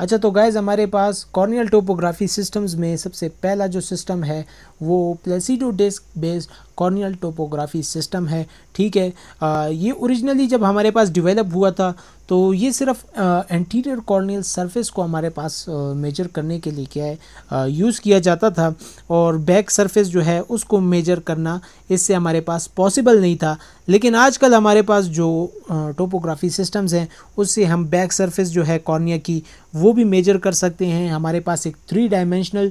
अच्छा तो गाइज़ हमारे पास कॉर्नियल टोपोग्राफी सिस्टम्स में सबसे पहला जो सिस्टम है वो Placido disc based corneal topography system है ठीक है आ, ये ओरिजिनली जब हमारे पास डिवेलप हुआ था तो ये सिर्फ एंटीरियर कॉर्नियल सरफेस को हमारे पास मेजर करने के लिए क्या है यूज़ किया जाता था और बैक सरफेस जो है उसको मेजर करना इससे हमारे पास पॉसिबल नहीं था लेकिन आजकल हमारे पास जो टोपोग्राफी सिस्टम्स हैं उससे हम बैक सरफेस जो है कॉर्निया की वो भी मेजर कर सकते हैं हमारे पास एक थ्री डायमेंशनल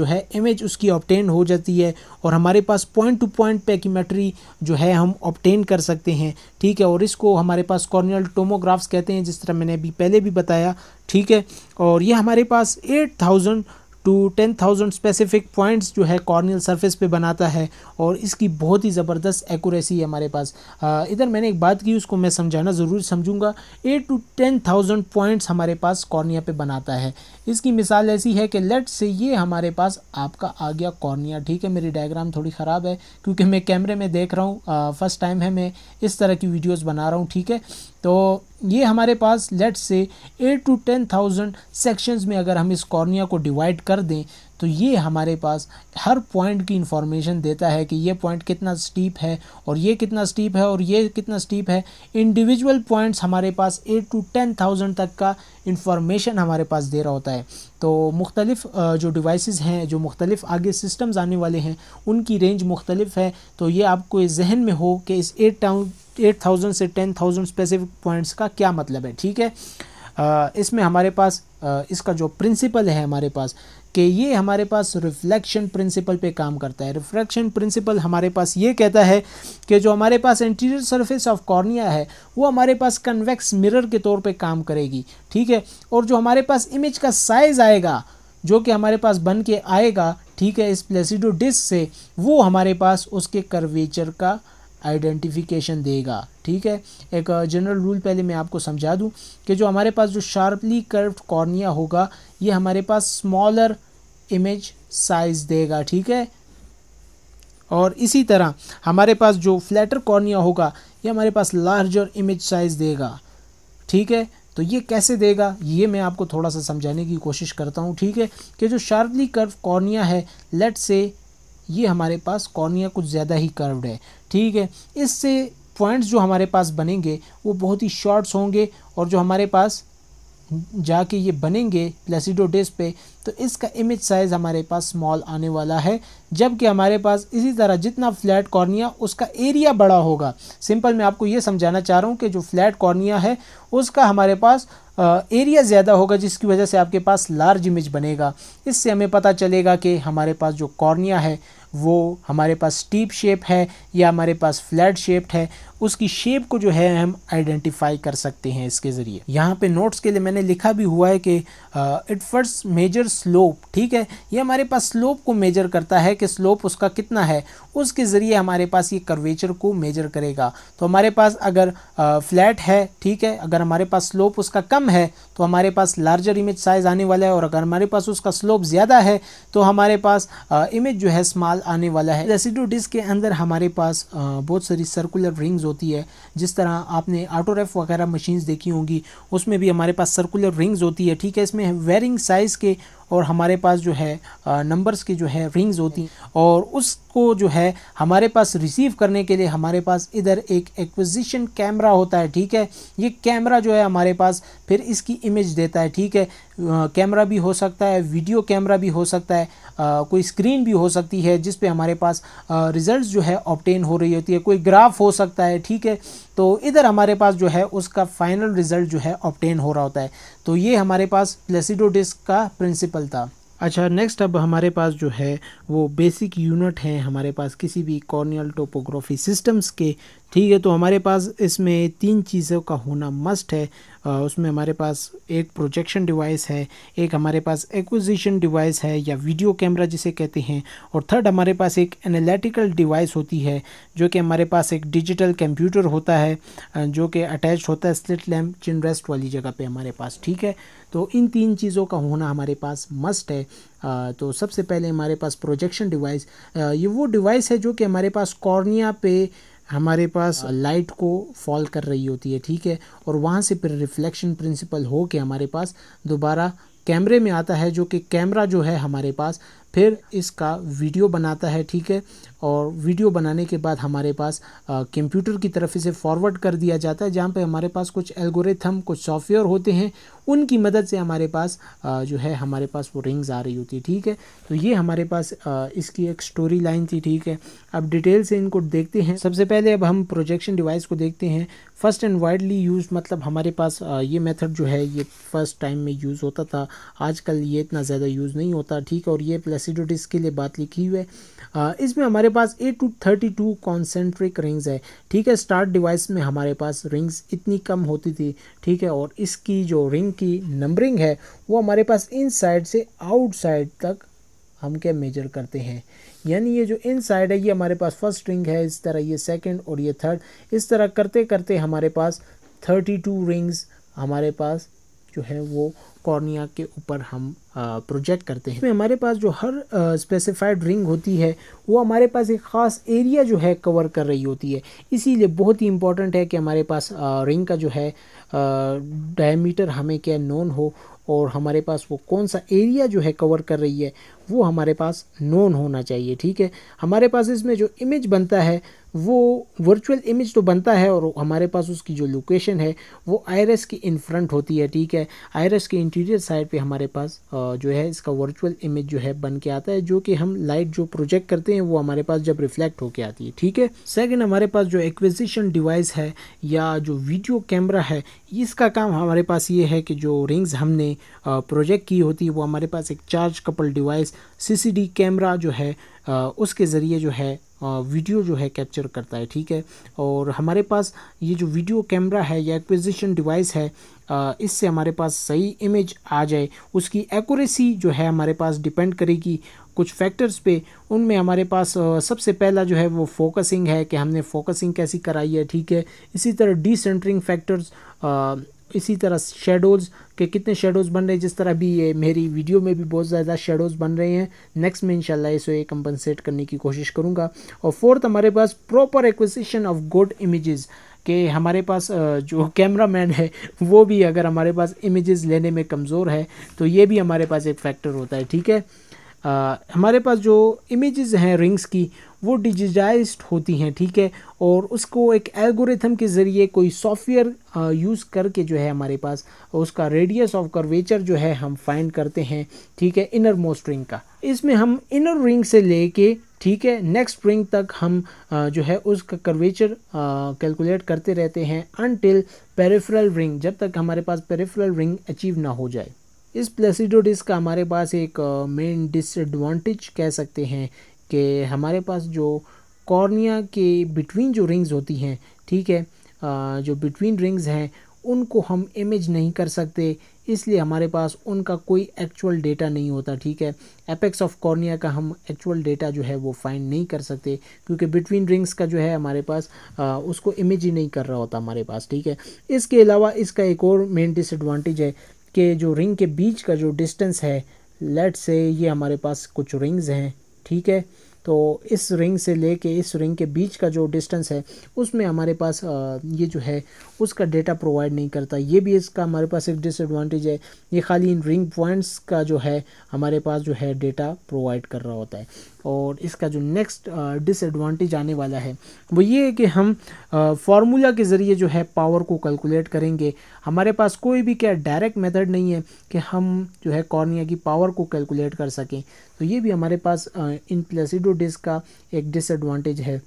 जो है इमेज उसकी ऑप्टेंड हो जाती है और हमारे पास पॉइंट टू पॉइंट पैकीमेट्री जो है हम ऑप्टेन कर सकते हैं ठीक है और इसको हमारे पास कॉर्नियल टोमोग्राफ्स कहते हैं जिस तरह मैंने अभी पहले भी बताया ठीक है और ये हमारे पास eight thousand to ten thousand specific points जो है कॉर्नियल सरफेस पे बनाता है और इसकी बहुत ही ज़बरदस्त एक्यूरेसी है हमारे पास इधर मैंने एक बात की उसको मैं समझाना ज़रूर समझूंगा eight to ten thousand points हमारे पास कॉर्निया पे बनाता है इसकी मिसाल ऐसी है कि लेट से ये हमारे पास आपका आ गया कॉर्निया ठीक है मेरी डायग्राम थोड़ी ख़राब है क्योंकि मैं कैमरे में देख रहा हूँ फर्स्ट टाइम है मैं इस तरह की वीडियोज़ बना रहा हूँ ठीक है तो ये हमारे पास let's say eight to ten thousand sections में अगर हम इस कॉर्निया को डिवाइड कर दें तो ये हमारे पास हर पॉइंट की इंफॉर्मेशन देता है कि ये पॉइंट कितना स्टीप है और ये कितना स्टीप है और ये कितना स्टीप है इंडिविजुअल पॉइंट्स हमारे पास एट टू टेन थाउजेंड तक का इंफॉर्मेशन हमारे पास दे रहा होता है तो मुख्तलिफ जो डिवाइसेस हैं जो मुख्तलिफ आगे सिस्टम्स आने वाले हैं उनकी रेंज मुख्तलिफ है तो ये आपको इस जहन में हो कि इस एट टाउन एट थाउजेंड से टेन थाउजेंड स्पेसिफिक पॉइंट्स का क्या मतलब है ठीक है इसमें हमारे पास इसका जो प्रिंसिपल है हमारे पास कि ये हमारे पास रिफ्लेक्शन प्रिंसिपल पे काम करता है रिफ्लेक्शन प्रिंसिपल हमारे पास ये कहता है कि जो हमारे पास इंटीरियर सरफेस ऑफ कॉर्निया है वो हमारे पास कन्वेक्स मिरर के तौर पे काम करेगी ठीक है और जो हमारे पास इमेज का साइज़ आएगा जो कि हमारे पास बन के आएगा ठीक है इस प्लेसिडो डिस्क से वो हमारे पास उसके कर्वेचर का आइडेंटिफिकेशन देगा ठीक है एक जनरल रूल पहले मैं आपको समझा दूं कि जो हमारे पास जो शार्पली कर्व्ड कॉर्निया होगा ये हमारे पास स्मॉलर इमेज साइज़ देगा ठीक है और इसी तरह हमारे पास जो फ्लैटर कॉर्निया होगा ये हमारे पास लार्जर इमेज साइज़ देगा ठीक है तो ये कैसे देगा ये मैं आपको थोड़ा सा समझाने की कोशिश करता हूँ ठीक है कि जो शार्पली कर्व कॉर्निया है लेट से ये हमारे पास कॉर्निया कुछ ज़्यादा ही कर्व्ड है ठीक है इससे पॉइंट्स जो हमारे पास बनेंगे वो बहुत ही शॉर्ट्स होंगे और जो हमारे पास जाके ये बनेंगे प्लेसिडो डेज पे तो इसका इमेज साइज़ हमारे पास स्मॉल आने वाला है जबकि हमारे पास इसी तरह जितना फ्लैट कॉर्निया उसका एरिया बड़ा होगा सिंपल मैं आपको ये समझाना चाह रहा हूँ कि जो फ्लैट कॉर्निया है उसका हमारे पास एरिया ज़्यादा होगा जिसकी वजह से आपके पास लार्ज इमेज बनेगा इससे हमें पता चलेगा कि हमारे पास जो कॉर्निया है वो हमारे पास स्टीप शेप है या हमारे पास फ्लैट शेप्ड है उसकी शेप को जो है हम आइडेंटिफाई कर सकते हैं इसके ज़रिए यहाँ पे नोट्स के लिए मैंने लिखा भी हुआ है कि इट फर्स्ट मेजर स्लोप ठीक है ये हमारे पास स्लोप को मेजर करता है कि स्लोप उसका कितना है उसके ज़रिए हमारे पास ये कर्वेचर को मेजर करेगा तो हमारे पास अगर फ्लैट uh, है ठीक है अगर हमारे पास स्लोप उसका कम है तो हमारे पास लार्जर इमेज साइज़ आने वाला है और अगर हमारे पास उसका स्लोप ज़्यादा है तो हमारे पास इमेज uh, जो है स्मॉल आने वाला है रेसिडो डिस्क के अंदर हमारे पास uh, बहुत सारी सर्कुलर रिंग्स होती है जिस तरह आपने आटोरेफ वगैरह मशीन्स देखी होंगी उसमें भी हमारे पास सर्कुलर रिंग्स होती है ठीक है इसमें वेरिंग साइज़ के और हमारे पास जो है नंबर्स की जो है रिंग्स होती हैं और उसको जो है हमारे पास रिसीव करने के लिए हमारे पास इधर एक एक्विजिशन कैमरा होता है ठीक है ये कैमरा जो है हमारे पास फिर इसकी इमेज देता है ठीक है कैमरा भी हो सकता है वीडियो कैमरा भी हो सकता है आ, कोई स्क्रीन भी हो सकती है जिस पे हमारे पास रिज़ल्ट जो है ऑप्टेन हो रही होती है कोई ग्राफ हो सकता है ठीक है तो इधर हमारे पास जो है उसका फाइनल रिजल्ट जो है ऑप्टेन हो रहा होता है तो ये हमारे पास प्लेसिडो डिस्क का प्रिंसिपल था अच्छा नेक्स्ट अब हमारे पास जो है वो बेसिक यूनिट हैं हमारे पास किसी भी कॉर्नियल टोपोग्राफी सिस्टम्स के ठीक है तो हमारे पास इसमें तीन चीज़ों का होना मस्ट है आ, उसमें हमारे पास एक प्रोजेक्शन डिवाइस है एक हमारे पास एक्विजिशन डिवाइस है या वीडियो कैमरा जिसे कहते हैं और थर्ड हमारे पास एक एनालिटिकल डिवाइस होती है जो कि हमारे पास एक डिजिटल कंप्यूटर होता है जो कि अटैच होता है स्लिट लैम्प चिन रेस्ट वाली जगह पर हमारे पास ठीक है तो इन तीन चीज़ों का होना हमारे पास मस्ट है आ, तो सबसे पहले हमारे पास प्रोजेक्शन डिवाइस ये वो डिवाइस है जो कि हमारे पास कॉर्निया पे हमारे पास लाइट को फॉल कर रही होती है ठीक है और वहाँ से फिर रिफ्लेक्शन प्रिंसिपल हो के हमारे पास दोबारा कैमरे में आता है जो कि कैमरा जो है हमारे पास फिर इसका वीडियो बनाता है ठीक है और वीडियो बनाने के बाद हमारे पास कंप्यूटर की तरफ इसे फॉरवर्ड कर दिया जाता है जहाँ पे हमारे पास कुछ एल्गोरिथम कुछ सॉफ्टवेयर होते हैं उनकी मदद से हमारे पास आ, जो है हमारे पास वो रिंग्स आ रही होती है ठीक है तो ये हमारे पास आ, इसकी एक स्टोरी लाइन थी ठीक है अब डिटेल से इनको देखते हैं सबसे पहले अब हम प्रोजेक्शन डिवाइस को देखते हैं फर्स्ट एंड वाइडली यूज मतलब हमारे पास ये मेथड जो है ये फर्स्ट टाइम में यूज़ होता था आजकल ये इतना ज़्यादा यूज़ नहीं होता ठीक है और ये प्लेसिडोटिस के लिए बात लिखी हुई है इसमें हमारे हमारे पास a two thirty two concentric rings है ठीक है स्टार्ट डिवाइस में हमारे पास रिंग्स इतनी कम होती थी ठीक है और इसकी जो रिंग की नंबरिंग है वो हमारे पास इन साइड से आउट साइड तक हम क्या मेजर करते हैं यानी ये जो इन साइड है ये हमारे पास फर्स्ट रिंग है इस तरह ये सेकेंड और ये थर्ड इस तरह करते करते हमारे पास थर्टी टू रिंग्स हमारे पास जो है वो कॉर्निया के ऊपर हम प्रोजेक्ट करते हैं हमारे पास जो हर स्पेसिफाइड रिंग होती है वो हमारे पास एक ख़ास एरिया जो है कवर कर रही होती है इसीलिए बहुत ही इम्पॉर्टेंट है कि हमारे पास रिंग का जो है डायमीटर हमें क्या नोन हो और हमारे पास वो कौन सा एरिया जो है कवर कर रही है वो हमारे पास नोन होना चाहिए ठीक है हमारे पास इसमें जो इमेज बनता है वो वर्चुअल इमेज तो बनता है और हमारे पास उसकी जो लोकेशन है वो आयरस की इन फ्रंट होती है ठीक है आयरस के इंटीरियर साइड पे हमारे पास जो है इसका वर्चुअल इमेज जो है बन के आता है जो कि हम लाइट जो प्रोजेक्ट करते हैं वो हमारे पास जब रिफ्लेक्ट होके आती है ठीक है सेकेंड हमारे पास जो एक्विजिशन डिवाइस है या जो वीडियो कैमरा है इसका काम हमारे पास ये है कि जो रिंग्स हमने प्रोजेक्ट की होती है वो हमारे पास एक charge couple device CCD camera जो है उसके ज़रिए जो है वीडियो जो है कैप्चर करता है ठीक है और हमारे पास ये जो वीडियो कैमरा है या एक्विजिशन डिवाइस है इससे हमारे पास सही इमेज आ जाए उसकी एक्यूरेसी जो है हमारे पास डिपेंड करेगी कुछ फैक्टर्स पे उनमें हमारे पास सबसे पहला जो है वो फोकसिंग है कि हमने फोकसिंग कैसी कराई है ठीक है इसी तरह डिसेंटरिंग फैक्टर्स इसी तरह शेडोज़ के कितने शेडोज़ बन रहे हैं जिस तरह भी ये मेरी वीडियो में भी बहुत ज़्यादा शेडोज़ बन रहे हैं नेक्स्ट में इंशाल्लाह इसे ये कंपनसेट करने की कोशिश करूँगा और फोर्थ हमारे पास proper acquisition of good images के हमारे पास जो कैमरा मैन है वो भी अगर हमारे पास इमेजेस लेने में कमज़ोर है तो ये भी हमारे पास एक फैक्टर होता है ठीक है आ, हमारे पास जो इमेजेस हैं रिंग्स की वो डिजिटाइज होती हैं ठीक है और उसको एक एल्गोरिथम के ज़रिए कोई सॉफ्टवेयर यूज़ करके जो है हमारे पास उसका रेडियस ऑफ कर्वेचर जो है हम फाइंड करते हैं ठीक है इनर मोस्ट रिंग का इसमें हम इनर रिंग से लेके ठीक है नेक्स्ट रिंग तक हम जो है उसका कर्वेचर कैलकुलेट करते रहते हैं अनटिल पेरेफरल रिंग जब तक हमारे पास पेरेफरल रिंग अचीव ना हो जाए इस प्लेसिडो डिस्क का हमारे पास एक मेन डिसएडवांटेज कह सकते हैं कि हमारे पास जो कॉर्निया के बिटवीन जो रिंग्स होती हैं ठीक है जो बिटवीन रिंग्स हैं उनको हम इमेज नहीं कर सकते इसलिए हमारे पास उनका कोई एक्चुअल डेटा नहीं होता ठीक है एपेक्स ऑफ कॉर्निया का हम एक्चुअल डेटा जो है वो फाइंड नहीं कर सकते क्योंकि बिटवीन रिंग्स का जो है हमारे पास आ, उसको इमेज ही नहीं कर रहा होता हमारे पास ठीक है इसके अलावा इसका एक और मेन डिसएडवांटेज है के जो रिंग के बीच का जो डिस्टेंस है लेट से ये हमारे पास कुछ रिंग्स हैं ठीक है तो इस रिंग से ले इस रिंग के बीच का जो डिस्टेंस है उसमें हमारे पास ये जो है उसका डेटा प्रोवाइड नहीं करता ये भी इसका हमारे पास एक डिसएडवांटेज है ये खाली इन रिंग पॉइंट्स का जो है हमारे पास जो है डेटा प्रोवाइड कर रहा होता है और इसका जो नेक्स्ट डिसएडवांटेज आने वाला है वो ये है कि हम फार्मूला के ज़रिए जो है पावर को कैलकुलेट करेंगे हमारे पास कोई भी क्या डायरेक्ट मेथड नहीं है कि हम जो है कॉर्निया की पावर को कैलकुलेट कर सकें तो ये भी हमारे पास इन प्लेसिडो डिस्क का एक डिसएडवांटेज है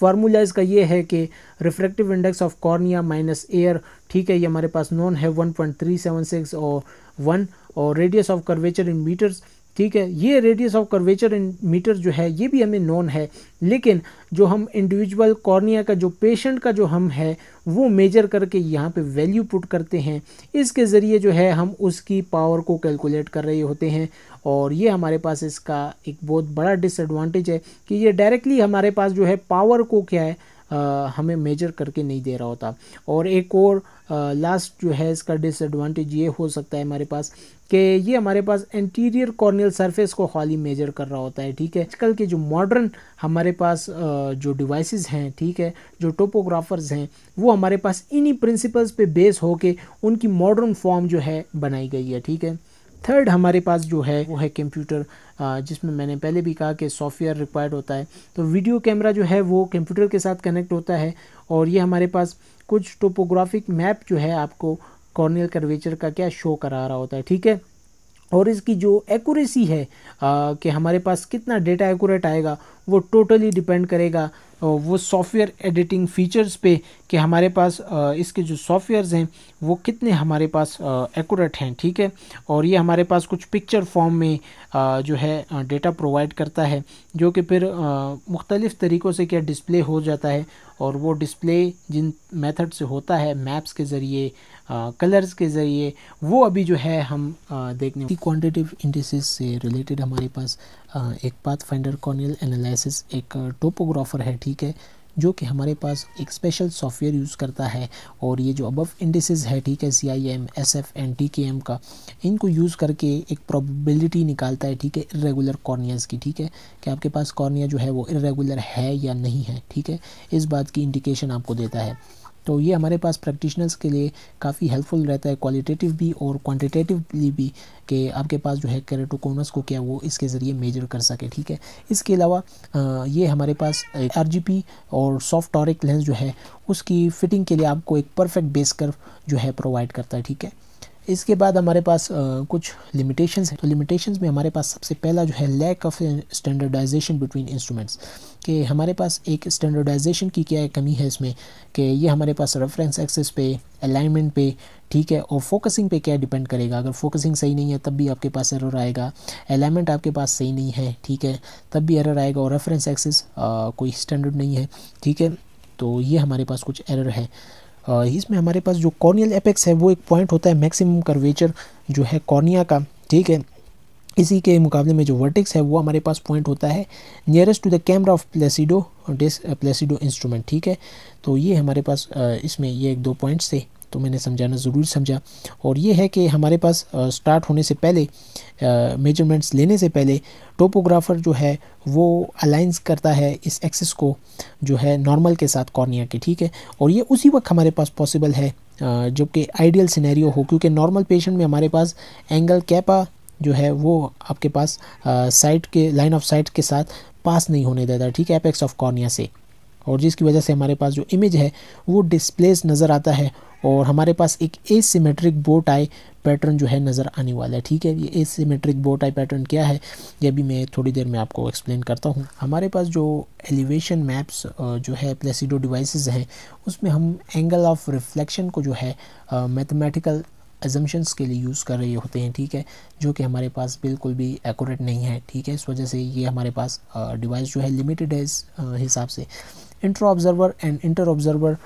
फार्मूला इसका ये है कि refractive index of cornea minus air ठीक है ये हमारे पास नॉन है 1.376 और वन और radius of curvature in meters ठीक है ये radius of curvature in meter जो है ये भी हमें नॉन है लेकिन जो हम इंडिविजुअल कॉर्निया का जो पेशेंट का जो हम है वो मेजर करके यहाँ पे वैल्यू पुट करते हैं इसके ज़रिए जो है हम उसकी पावर को कैलकुलेट कर रहे होते हैं और ये हमारे पास इसका एक बहुत बड़ा डिसएडवांटेज है कि ये डायरेक्टली हमारे पास जो है पावर को क्या है आ, हमें मेजर करके नहीं दे रहा होता और एक और लास्ट जो है इसका डिसएडवांटेज ये हो सकता है हमारे पास कि ये हमारे पास एंटीरियर कॉर्नियल सरफेस को खाली मेजर कर रहा होता है ठीक है आजकल के जो मॉडर्न हमारे पास जो डिवाइसेस हैं ठीक है जो टोपोग्राफर्स हैं वो हमारे पास इन्हीं प्रिंसिपल्स पे बेस होके उनकी मॉडर्न फॉर्म जो है बनाई गई है ठीक है थर्ड हमारे पास जो है वो है कंप्यूटर जिसमें मैंने पहले भी कहा कि सॉफ्टवेयर रिक्वायर्ड होता है तो वीडियो कैमरा जो है वो कंप्यूटर के साथ कनेक्ट होता है और ये हमारे पास कुछ टोपोग्राफिक मैप जो है आपको कॉर्नियल कर्वेचर का क्या शो करा रहा होता है ठीक है और इसकी जो एक्यूरेसी है आ, कि हमारे पास कितना डेटा एक्यूरेट आएगा वो टोटली डिपेंड करेगा वो सॉफ्टवेयर एडिटिंग फीचर्स पे कि हमारे पास इसके जो सॉफ्टवेयर्स हैं वो कितने हमारे पास एक्यूरेट हैं ठीक है और ये हमारे पास कुछ पिक्चर फॉर्म में जो है डेटा प्रोवाइड करता है जो कि फिर मुख्तलिफ़ तरीक़ों से क्या डिस्प्ले हो जाता है और वो डिस्प्ले जिन मेथड से होता है मैप्स के ज़रिए कलर्स के ज़रिए वो अभी जो है हम आ, देखने की क्वांटिटिव से रिलेटेड हमारे पास आ, एक पाथ फाइंडर कॉर्नियल एनालिसिस एक टोपोग्राफर है ठीक है जो कि हमारे पास एक स्पेशल सॉफ्टवेयर यूज़ करता है और ये जो अबव इंडिसेस है ठीक है C I M S F and T K M का इनको यूज़ करके एक प्रोबेबिलिटी निकालता है ठीक है इरेगुलर कॉर्नियाज़ की ठीक है कि आपके पास कॉर्निया जो है वो इरेगुलर है या नहीं है ठीक है इस बात की इंडिकेशन आपको देता है तो ये हमारे पास प्रैक्टिशनर्स के लिए काफ़ी हेल्पफुल रहता है क्वालिटेटिव भी और क्वान्टिटेटिवली भी कि आपके पास जो है कैरेटोकोनस को क्या वो इसके ज़रिए मेजर कर सके ठीक है इसके अलावा ये हमारे पास आर और सॉफ्ट टॉरिक लेंस जो है उसकी फिटिंग के लिए आपको एक परफेक्ट बेस कर्व जो है प्रोवाइड करता है ठीक है इसके बाद हमारे पास आ, कुछ लिमिटेशंस हैं तो लिमिटेशंस में हमारे पास सबसे पहला जो है lack of standardization between instruments कि हमारे पास एक स्टैंडर्डाइजेशन की क्या कमी है इसमें कि ये हमारे पास रेफरेंस एक्सेस पे अलाइनमेंट पे ठीक है और फोकसिंग पे क्या डिपेंड करेगा अगर फोकसिंग सही नहीं है तब भी आपके पास एरर आएगा अलाइनमेंट आपके पास सही नहीं है ठीक है तब भी एरर आएगा और रेफरेंस एक्सेस कोई स्टैंडर्ड नहीं है ठीक है तो ये हमारे पास कुछ एरर है इसमें हमारे पास जो कॉर्नियल एपेक्स है वो एक पॉइंट होता है मैक्सिमम कर्वेचर जो है कॉर्निया का ठीक है इसी के मुकाबले में जो वर्टिक्स है वो हमारे पास पॉइंट होता है nearest to the camera of Placido dis Placido instrument ठीक है तो ये हमारे पास इसमें ये एक दो पॉइंट्स थे तो मैंने समझाना ज़रूरी समझा और ये है कि हमारे पास स्टार्ट होने से पहले मेजरमेंट्स लेने से पहले टोपोग्राफर जो है वो अलाइंस करता है इस एक्सेस को जो है नॉर्मल के साथ कॉर्निया के ठीक है और ये उसी वक्त हमारे पास पॉसिबल है जबकि आइडियल सिनेरियो हो क्योंकि नॉर्मल पेशेंट में हमारे पास एंगल कैपा जो है वो आपके पास साइट के लाइन ऑफ साइट के साथ पास नहीं होने देता ठीक है एपेक्स ऑफ कॉर्निया से और जिसकी वजह से हमारे पास जो इमेज है वो डिस्प्लेस नज़र आता है और हमारे पास एक सीमेट्रिक बोट आई पैटर्न जो है नज़र आने वाला है ठीक है ये सीमेट्रिक बोट आई पैटर्न क्या है ये भी मैं थोड़ी देर में आपको एक्सप्लेन करता हूँ हमारे पास जो एलिवेशन मैप्स जो है प्लेसिडो डिवाइसेस हैं उसमें हम एंगल ऑफ रिफ्लेक्शन को जो है मैथमेटिकल एजम्पन्स के लिए यूज़ कर रहे होते हैं ठीक है जो कि हमारे पास बिल्कुल भी एकोरेट नहीं है ठीक है इस वजह से ये हमारे पास डिवाइस जो है लिमिटेड है इस हिसाब से inter observer and inter observer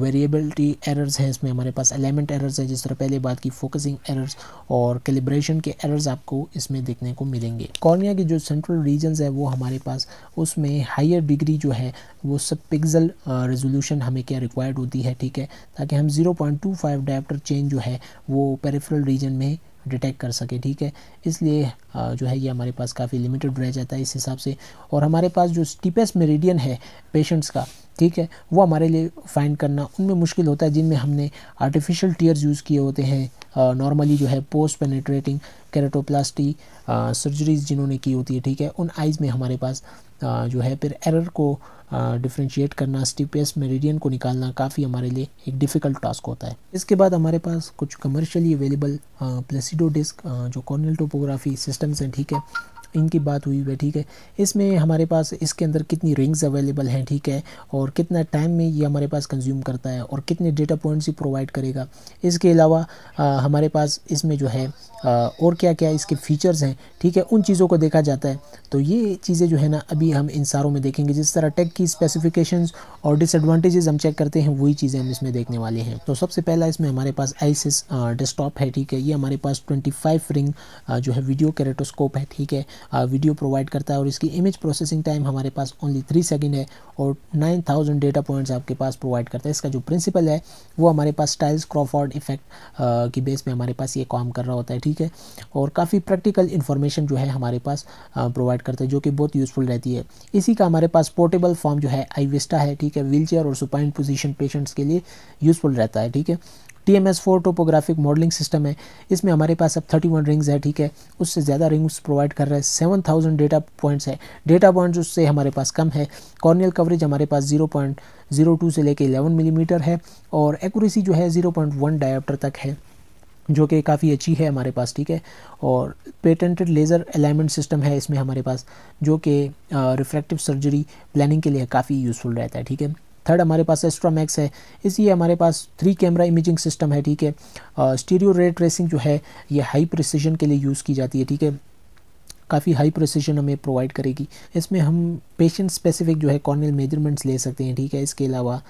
variability errors हैं इसमें हमारे पास एलिमेंट एरर्स हैं जिस तरह पहले बात की फोकसिंग एरर्स और कैलिब्रेशन के एरर्स आपको इसमें देखने को मिलेंगे कॉर्निया के जो सेंट्रल रीजन्स है वो हमारे पास उसमें हायर डिग्री जो है वो सब पिक्सल रेजोल्यूशन हमें क्या रिक्वायर्ड होती है ठीक है ताकि हम 0.25 पॉइंट डायप्टर चेंज जो है वो पेरिफेरल रीजन में डिटेक्ट कर सके ठीक है इसलिए जो है ये हमारे पास काफ़ी लिमिटेड रह जाता है इस हिसाब से और हमारे पास जो स्टीपेस्ट मेरेडियन है पेशेंट्स का ठीक है वो हमारे लिए फाइंड करना उनमें मुश्किल होता है जिनमें हमने आर्टिफिशियल टीयर्स यूज़ किए होते हैं नॉर्मली जो है पोस्ट पेनेट्रेटिंग कैरेटोप्लास्टी सर्जरीज जिन्होंने की होती है ठीक है उन आइज़ में हमारे पास जो है फिर एरर को डिफ्रेंशिएट करना स्टीपेस्ट मेरिडियन को निकालना काफ़ी हमारे लिए एक डिफ़िकल्ट टास्क होता है इसके बाद हमारे पास कुछ कमर्शियली अवेलेबल प्लेसिडो डिस्क जो कॉर्नल टोपोग्राफी सिस्टम्स हैं ठीक है इनकी बात हुई है ठीक है इसमें हमारे पास इसके अंदर कितनी रिंग्स अवेलेबल हैं ठीक है और कितना टाइम में ये हमारे पास कंज्यूम करता है और कितने डेटा पॉइंट्स ये प्रोवाइड करेगा इसके अलावा हमारे पास इसमें जो है आ, और क्या क्या इसके फीचर्स हैं ठीक है उन चीज़ों को देखा जाता है तो ये चीज़ें जो है ना अभी हम इन सारों में देखेंगे जिस तरह टेक की स्पेसिफिकेशन और डिसएडवाटेजेज़ हम चेक करते हैं वही चीज़ें हम इसमें देखने वाले हैं तो सबसे पहला इसमें हमारे पास आईसिस डेस्कटॉप है ठीक है ये हमारे पास ट्वेंटी रिंग जो है वीडियो कैरेटोस्कोप है ठीक है वीडियो प्रोवाइड करता है और इसकी इमेज प्रोसेसिंग टाइम हमारे पास ओनली थ्री सेकेंड है और नाइन थाउजेंड डेटा पॉइंट्स आपके पास प्रोवाइड करता है इसका जो प्रिंसिपल है वो हमारे पास स्टाइल्स क्रॉफॉर्ड इफेक्ट की बेस में हमारे पास ये काम कर रहा होता है ठीक है और काफ़ी प्रैक्टिकल इन्फॉर्मेशन जो है हमारे पास प्रोवाइड करता है जो कि बहुत यूज़फुल रहती है इसी का हमारे पास पोर्टेबल फॉर्म जो है आईविस्टा है ठीक है व्हील और सुपाइन पोजिशन पेशेंट्स के लिए यूज़फुल रहता है ठीक है T M S four topographic modelling system है इसमें हमारे पास अब थर्टी वन रिंग्स है ठीक है उससे ज़्यादा रिंग्स प्रोवाइड कर रहे हैं सेवन थाउजेंड डेटा पॉइंट्स है डेटा पॉइंट्स उससे हमारे पास कम है कॉर्नियल कवरेज हमारे पास जीरो पॉइंट जीरो टू से लेकर इलेवन मिलीमीटर है और एक्यूरेसी जो है जीरो पॉइंट वन डायोप्टर तक है जो कि काफ़ी अच्छी है हमारे पास ठीक है और पेटेंटेड लेज़र अलाइनमेंट सिस्टम है इसमें हमारे पास जो कि रिफ्रैक्टिव सर्जरी प्लानिंग के लिए काफ़ी यूज़फुल रहता है ठीक है थर्ड हमारे पास एस्ट्रा मैक्स है इसलिए हमारे पास थ्री कैमरा इमेजिंग सिस्टम है ठीक है स्टीरियो रेड ट्रेसिंग जो है ये हाई प्रिसीजन के लिए यूज़ की जाती है ठीक है काफ़ी हाई प्रोसीजन हमें प्रोवाइड करेगी इसमें हम पेशेंट स्पेसिफिक जो है कॉर्नल मेजरमेंट्स ले सकते हैं ठीक है इसके अलावा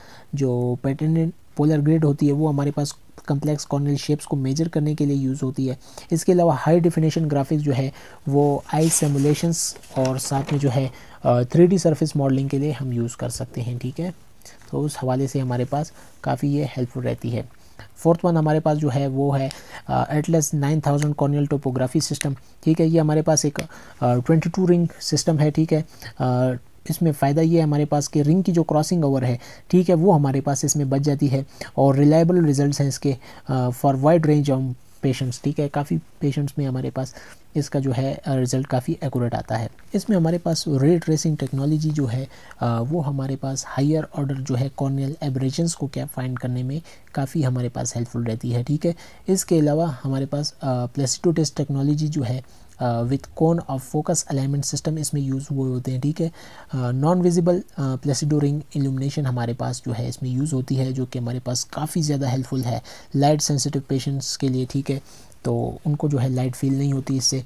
जो पैटर्न पोलर ग्रेड होती है वो हमारे पास कम्प्लेक्स कॉर्नल शेप्स को मेजर करने के लिए यूज़ होती है इसके अलावा हाई डिफिनेशन ग्राफिक्स जो है वो आई सेमुलेशंस और साथ में जो है थ्री डी सर्फिस मॉडलिंग के लिए हम यूज़ कर सकते हैं ठीक है तो उस हवाले से हमारे पास काफ़ी ये हेल्पफुल रहती है फोर्थ वन हमारे पास जो है वो है Atlas nine thousand corneal topography system ठीक है ये हमारे पास एक ट्वेंटी टू रिंग सिस्टम है ठीक है uh, इसमें फ़ायदा ये है हमारे पास कि रिंग की जो क्रॉसिंग ओवर है ठीक है वो हमारे पास इसमें बच जाती है और रिलायबल रिजल्ट हैं इसके for wide range of patients ठीक है काफ़ी पेशेंट्स में हमारे पास इसका जो है रिज़ल्ट काफ़ी एक्यूरेट आता है इसमें हमारे पास रेड रेसिंग टेक्नोलॉजी जो है वो हमारे पास हायर ऑर्डर जो है कॉर्नियल एब्रेशंस को क्या फाइंड करने में काफ़ी हमारे पास हेल्पफुल रहती है ठीक है इसके अलावा हमारे पास प्लेसिटो टेस्ट टेक्नोलॉजी जो है with cone of focus alignment system इसमें यूज़ हुए होते हैं ठीक है non visible Placido ring illumination हमारे पास जो है इसमें यूज़ होती है जो कि हमारे पास काफ़ी ज़्यादा हेल्पफुल है लाइट सेंसिटिव पेशेंट्स के लिए ठीक है तो उनको जो है लाइट फील नहीं होती इससे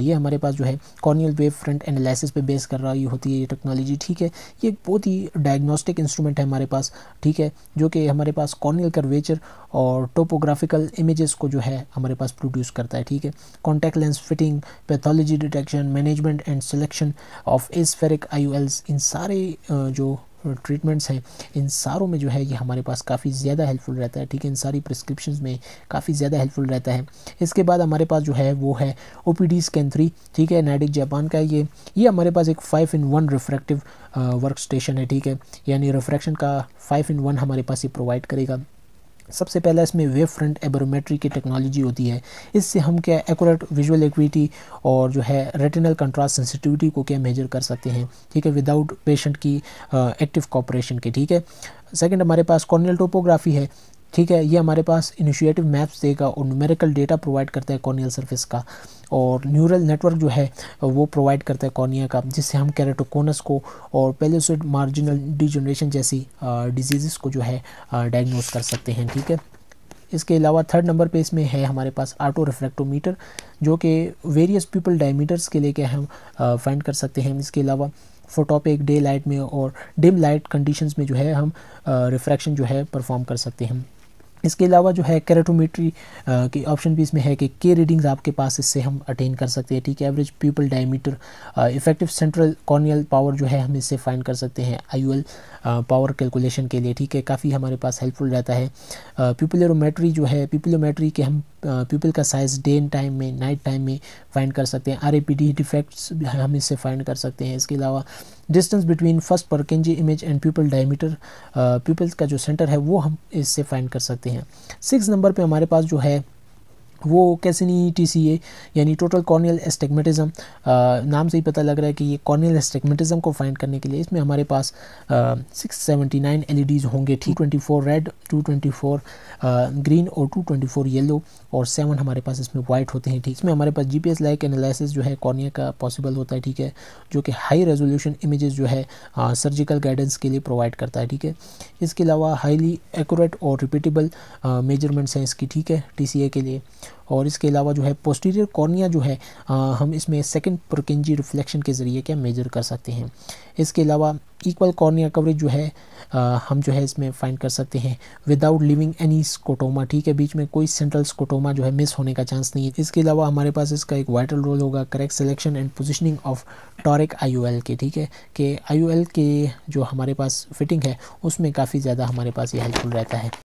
ये हमारे पास जो है कॉर्नियल वेव फ्रंट एनालिसिस पे बेस कर रहा ये होती है ये टेक्नोलॉजी ठीक है ये एक बहुत ही डायग्नोस्टिक इंस्ट्रूमेंट है हमारे पास ठीक है जो कि हमारे पास कॉर्नियल कर्वेचर और टोपोग्राफिकल इमेजेस को जो है हमारे पास प्रोड्यूस करता है ठीक है contact lens fitting pathology detection management and selection of aspheric eye इन सारे जो ट्रीटमेंट्स हैं इन सारों में जो है ये हमारे पास काफ़ी ज़्यादा हेल्पफुल रहता है ठीक है इन सारी प्रिस्क्रिप्शन में काफ़ी ज़्यादा हेल्पफुल रहता है इसके बाद हमारे पास जो है वो है O P D scan three ठीक है नाइडिक जापान का ये ये हमारे पास एक five in one refractive work station है ठीक है यानी रिफ्रैक्शन का फाइव इन वन हमारे पास ये प्रोवाइड करेगा सबसे पहला इसमें वेव फ्रंट एबरोमेट्री की टेक्नोलॉजी होती है इससे हम क्या एक्यूरेट विजुअल एक्विटी और जो है रेटिनल कंट्रास्ट सेंसिटिविटी को क्या मेजर कर सकते हैं ठीक है विदाउट पेशेंट की एक्टिव uh, कॉपरेशन के ठीक है सेकंड हमारे पास कॉर्नियल टोपोग्राफी है ठीक है ये हमारे पास इनिशिएटिव मैप्स देगा और न्यूमेरिकल डेटा प्रोवाइड करता है कॉर्नियल सर्फिस का और न्यूरल नेटवर्क जो है वो प्रोवाइड करता है कॉर्निया का जिससे हम कैरेटोकोनस को और पेलोसिड मार्जिनल डिजनरेशन जैसी डिजीज़ को जो है डायग्नोज कर सकते हैं ठीक है इसके अलावा थर्ड नंबर पे इसमें है हमारे पास आटो रिफ्रैक्टोमीटर जो कि वेरियस पीपल डायमीटर्स के लेके हम फाइंड कर सकते हैं इसके अलावा फोटोपिक डे लाइट में और डिम लाइट कंडीशंस में जो है हम रिफ्रैक्शन जो है परफॉर्म कर सकते हैं इसके अलावा जो है कैरेटोमीट्री के ऑप्शन भी इसमें है कि के रीडिंग्स आपके पास इससे हम अटेन कर सकते हैं ठीक है average pupil diameter effective central corneal power जो है हम इससे फाइंड कर सकते हैं आई पावर कैलकुलेशन के लिए ठीक है काफ़ी हमारे पास हेल्पफुल रहता है पीपलोमेट्री जो है पीपलोमेट्री के हम पीपल का साइज़ डे एंड टाइम में नाइट टाइम में फाइंड कर सकते हैं R A P D defects हम इससे फाइंड कर सकते हैं इसके अलावा distance between first Purkinje image and pupil diameter pupils का जो सेंटर है वो हम इससे फाइंड कर सकते हैं सिक्स नंबर पर हमारे पास जो है वो कैसे नहीं सी ए यानी टोटल कॉर्नियल एस्टेगमेटिज़म नाम से ही पता लग रहा है कि ये कॉर्नियल एस्टेगमेटिज़म को फाइंड करने के लिए इसमें हमारे पास सिक्स सेवेंटी नाइन एल होंगे two twenty four red two twenty four green और टू ट्वेंटी फोर येलो और सेवन हमारे पास इसमें वाइट होते हैं ठीक इसमें हमारे पास G P S like analysis जो है कॉर्निया का पॉसिबल होता है ठीक है जो कि हाई रेजोल्यूशन इमेज़ जो है सर्जिकल गाइडेंस के लिए प्रोवाइड करता है ठीक है इसके अलावा हाईली एक्यूरेट और रिपीटेबल मेजरमेंट्स हैं इसकी ठीक है टी सी ए के लिए और इसके अलावा जो है पोस्टीरियर कॉर्निया जो है आ, हम इसमें सेकेंड प्रोकेंजी रिफ्लेक्शन के ज़रिए क्या मेजर कर सकते हैं इसके अलावा इक्वल कॉर्निया कवरेज जो है आ, हम जो है इसमें फाइंड कर सकते हैं विदाउट लिविंग एनी स्कोटोमा ठीक है बीच में कोई सेंट्रल स्कोटोमा जो है मिस होने का चांस नहीं है इसके अलावा हमारे पास इसका एक वाइटल रोल होगा correct selection and positioning of toric eye के ठीक है कि आई के जो हमारे पास फिटिंग है उसमें काफ़ी ज़्यादा हमारे पास ये हेल्पफुल रहता है